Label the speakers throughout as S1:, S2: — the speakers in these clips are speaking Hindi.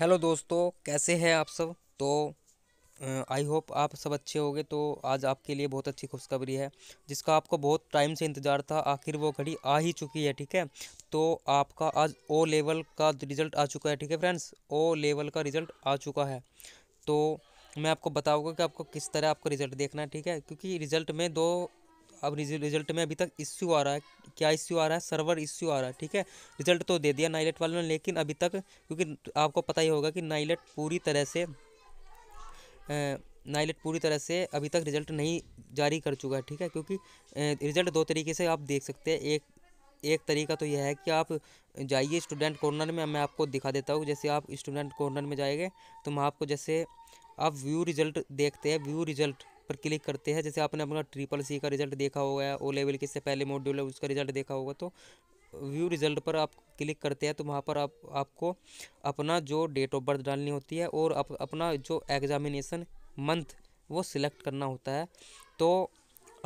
S1: हेलो दोस्तों कैसे हैं आप सब तो आई होप आप सब अच्छे होंगे तो आज आपके लिए बहुत अच्छी खुशखबरी है जिसका आपको बहुत टाइम से इंतज़ार था आखिर वो घड़ी आ ही चुकी है ठीक है तो आपका आज ओ लेवल का रिज़ल्ट आ चुका है ठीक है फ्रेंड्स ओ लेवल का रिज़ल्ट आ चुका है तो मैं आपको बताऊँगा कि आपको किस तरह आपको रिज़ल्ट देखना है ठीक है क्योंकि रिज़ल्ट में दो अब रिज़ल्ट में अभी तक इश्यू आ रहा है क्या इश्यू आ रहा है सर्वर इश्यू आ रहा है ठीक है रिजल्ट तो दे दिया नाइलेट वाले ने लेकिन अभी तक क्योंकि आपको पता ही होगा कि नाइलेट पूरी तरह से नाइलेट पूरी तरह से अभी तक रिजल्ट नहीं जारी कर चुका है ठीक है क्योंकि रिजल्ट दो तरीके से आप देख सकते हैं एक एक तरीका तो यह है कि आप जाइए स्टूडेंट कॉर्नर में मैं आपको दिखा देता हूँ जैसे आप स्टूडेंट कॉर्नर में जाएंगे तो मैं आपको जैसे आप व्यू रिजल्ट देखते हैं व्यू रिजल्ट पर क्लिक करते हैं जैसे आपने अपना ट्रिपल सी का रिजल्ट देखा होगा या ओ लेवल के से पहले मॉड्यूल है उसका रिजल्ट देखा होगा तो व्यू रिजल्ट पर आप क्लिक करते हैं तो वहाँ पर आप आपको अपना जो डेट ऑफ बर्थ डालनी होती है और अप, अपना जो एग्जामिनेसन मंथ वो सिलेक्ट करना होता है तो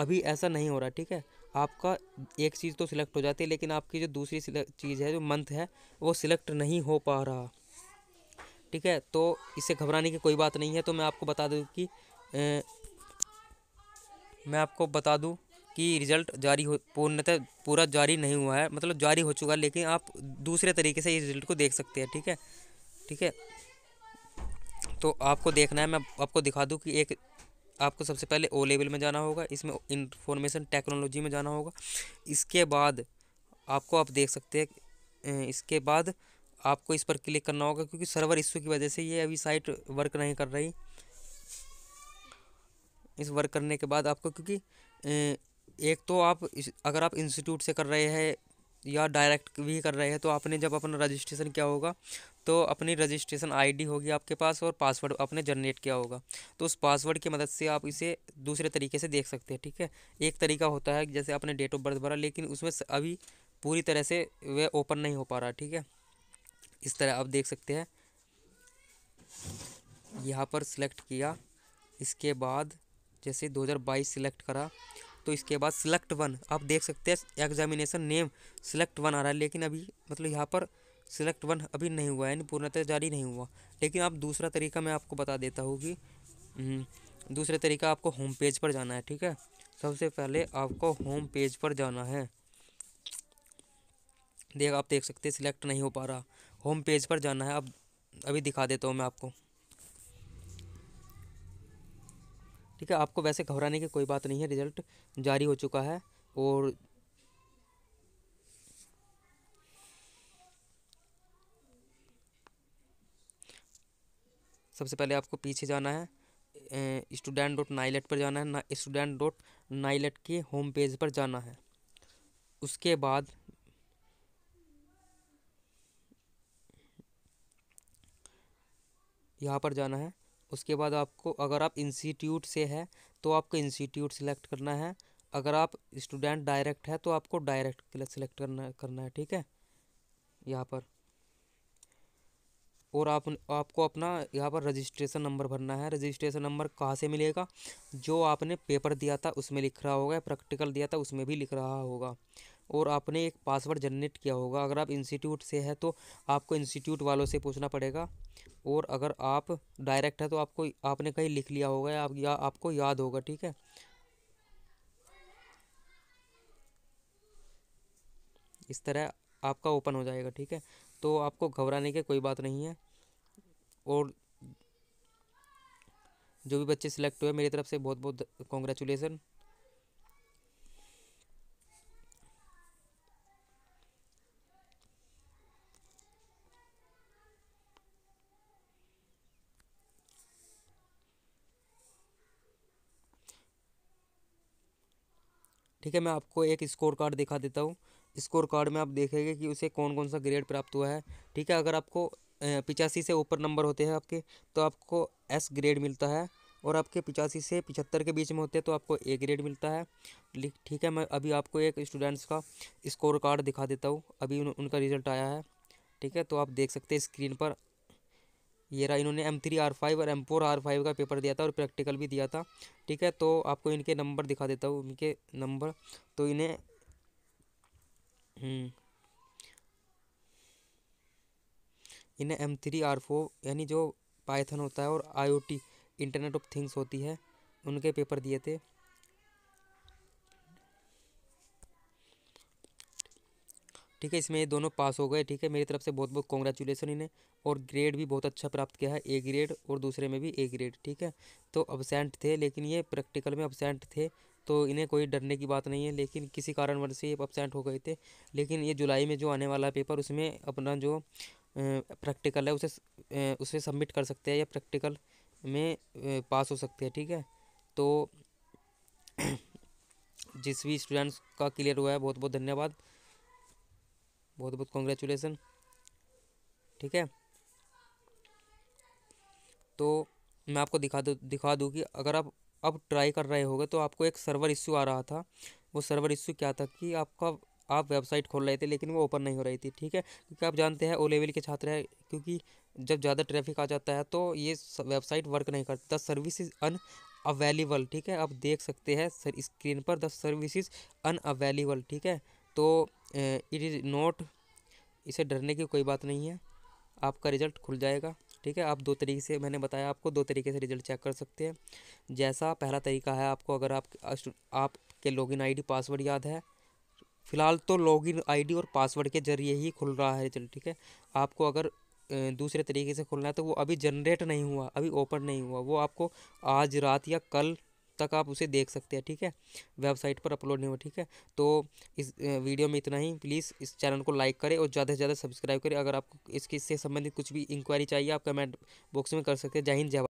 S1: अभी ऐसा नहीं हो रहा ठीक है आपका एक चीज़ तो सिलेक्ट हो जाती है लेकिन आपकी जो दूसरी चीज़ है जो मंथ है वो सिलेक्ट नहीं हो पा रहा ठीक है तो इससे घबराने की कोई बात नहीं है तो मैं आपको बता दूँ कि मैं आपको बता दूँ कि रिज़ल्ट जारी हो पूर्णतः पूरा जारी नहीं हुआ है मतलब जारी हो चुका है लेकिन आप दूसरे तरीके से इस रिज़ल्ट को देख सकते हैं ठीक है ठीक है तो आपको देखना है मैं आपको दिखा दूँ कि एक आपको सबसे पहले ओ लेवल में जाना होगा इसमें इंफॉर्मेशन टेक्नोलॉजी में जाना होगा इसके बाद आपको आप देख सकते हैं इसके बाद आपको इस पर क्लिक करना होगा क्योंकि सर्वर इशू की वजह से ये अभी साइट वर्क नहीं कर रही इस वर्क करने के बाद आपको क्योंकि एक तो आप अगर आप इंस्टीट्यूट से कर रहे हैं या डायरेक्ट भी कर रहे हैं तो आपने जब अपना रजिस्ट्रेशन किया होगा तो अपनी रजिस्ट्रेशन आईडी होगी आपके पास और पासवर्ड आपने जनरेट किया होगा तो उस पासवर्ड की मदद से आप इसे दूसरे तरीके से देख सकते हैं ठीक है एक तरीका होता है जैसे आपने डेट ऑफ बर्थ भरा लेकिन उसमें अभी पूरी तरह से वह ओपन नहीं हो पा रहा ठीक है इस तरह आप देख सकते हैं यहाँ पर सिलेक्ट किया इसके बाद जैसे 2022 सिलेक्ट करा तो इसके बाद सिलेक्ट वन आप देख सकते हैं एग्जामिनेशन नेम सिलेक्ट वन आ रहा है लेकिन अभी मतलब यहाँ पर सिलेक्ट वन अभी नहीं हुआ यानी पूर्णतः जारी नहीं हुआ लेकिन आप दूसरा तरीका मैं आपको बता देता हूँ कि हम्म, दूसरा तरीका आपको होम पेज पर जाना है ठीक है सबसे पहले आपको होम पेज पर जाना है देख आप देख सकते हैं सिलेक्ट नहीं हो पा रहा होम पेज पर जाना है अब अभी दिखा देता हूँ मैं आपको ठीक है आपको वैसे घबराने की कोई बात नहीं है रिजल्ट जारी हो चुका है और सबसे पहले आपको पीछे जाना है स्टूडेंट डॉट नाइलेट पर जाना है ना स्टूडेंट डॉट नाइलेट के होम पेज पर जाना है उसके बाद यहाँ पर जाना है उसके बाद आपको अगर आप इंस्टीट्यूट से है तो आपको इंस्टीट्यूट सिलेक्ट करना है अगर आप स्टूडेंट डायरेक्ट है तो आपको डायरेक्ट सिलेक्ट करना करना है ठीक है यहाँ पर और आप आपको अपना यहाँ पर रजिस्ट्रेशन नंबर भरना है रजिस्ट्रेशन नंबर कहाँ से मिलेगा जो आपने पेपर दिया था उसमें लिख रहा होगा प्रैक्टिकल दिया था उसमें भी लिख रहा होगा और आपने एक पासवर्ड जनरेट किया होगा अगर आप इंस्टीट्यूट से है तो आपको इंस्टीट्यूट वालों से पूछना पड़ेगा और अगर आप डायरेक्ट है तो आपको आपने कहीं लिख लिया होगा या, आप, या आपको याद होगा ठीक है इस तरह आपका ओपन हो जाएगा ठीक है तो आपको घबराने की कोई बात नहीं है और जो भी बच्चे सिलेक्ट हुए मेरी तरफ से बहुत बहुत कॉन्ग्रेचुलेसन ठीक है मैं आपको एक स्कोर कार्ड दिखा देता हूँ स्कोर कार्ड में आप देखेंगे कि उसे कौन कौन सा ग्रेड प्राप्त हुआ है ठीक है अगर आपको पिचासी से ऊपर नंबर होते हैं आपके तो आपको एस ग्रेड मिलता है और आपके पिचासी से पिछहत्तर के बीच में होते हैं तो आपको ए ग्रेड मिलता है ठीक है मैं अभी आपको एक स्टूडेंट्स का स्कोर कार्ड दिखा देता हूँ अभी उन, उनका रिजल्ट आया है ठीक है तो आप देख सकते हैं स्क्रीन पर ये रहा इन्होंने एम थ्री आर फाइव और एम फोर आर फाइव का पेपर दिया था और प्रैक्टिकल भी दिया था ठीक है तो आपको इनके नंबर दिखा देता हूँ इनके नंबर तो इन्हें हम्म, इन्हें एम थ्री आर फोर यानी जो पाइथन होता है और I O T internet of things होती है उनके पेपर दिए थे ठीक है इसमें ये दोनों पास हो गए ठीक है मेरी तरफ से बहुत बहुत कॉन्ग्रेचुलेसन इन्हें और ग्रेड भी बहुत अच्छा प्राप्त किया है ए ग्रेड और दूसरे में भी ए ग्रेड ठीक है तो अबसेंट थे लेकिन ये प्रैक्टिकल में अबसेंट थे तो इन्हें कोई डरने की बात नहीं है लेकिन किसी कारणवश से ये अबसेंट हो गए थे लेकिन ये जुलाई में जो आने वाला पेपर उसमें अपना जो प्रैक्टिकल है उसे उसे सबमिट कर सकते हैं या प्रैक्टिकल में पास हो सकते हैं ठीक है तो जिस भी स्टूडेंट्स का क्लियर हुआ है बहुत बहुत धन्यवाद बहुत बहुत कॉन्ग्रेचुलेसन ठीक है तो मैं आपको दिखा दूँ दिखा दूँ कि अगर आप अब ट्राई कर रहे होगे तो आपको एक सर्वर इश्यू आ रहा था वो सर्वर इश्यू क्या था कि आपका आप वेबसाइट खोल रहे थे लेकिन वो ओपन नहीं हो रही थी ठीक है क्योंकि आप जानते हैं ओ लेवल के छात्र हैं क्योंकि जब ज़्यादा ट्रैफिक आ जाता है तो ये वेबसाइट वर्क नहीं करती the service is unavailable ठीक है आप देख सकते हैं सर स्क्रीन पर the service is unavailable ठीक है तो इट इज़ नॉट इसे डरने की कोई बात नहीं है आपका रिज़ल्ट खुल जाएगा ठीक है आप दो तरीके से मैंने बताया आपको दो तरीके से रिज़ल्ट चेक कर सकते हैं जैसा पहला तरीका है आपको अगर आप आपके लॉगिन आईडी पासवर्ड याद है फ़िलहाल तो लॉगिन आईडी और पासवर्ड के ज़रिए ही खुल रहा है रिजल्ट ठीक है आपको अगर दूसरे तरीके से खुलना है तो वो अभी जनरेट नहीं हुआ अभी ओपन नहीं हुआ वो आपको आज रात या कल तक आप उसे देख सकते हैं ठीक है वेबसाइट पर अपलोड नहीं हुआ ठीक है तो इस वीडियो में इतना ही प्लीज़ इस चैनल को लाइक करें और ज़्यादा से ज़्यादा सब्सक्राइब करें अगर आपको इसके इससे संबंधित कुछ भी इंक्वायरी चाहिए आप कमेंट बॉक्स में कर सकते हैं जय हिंद जय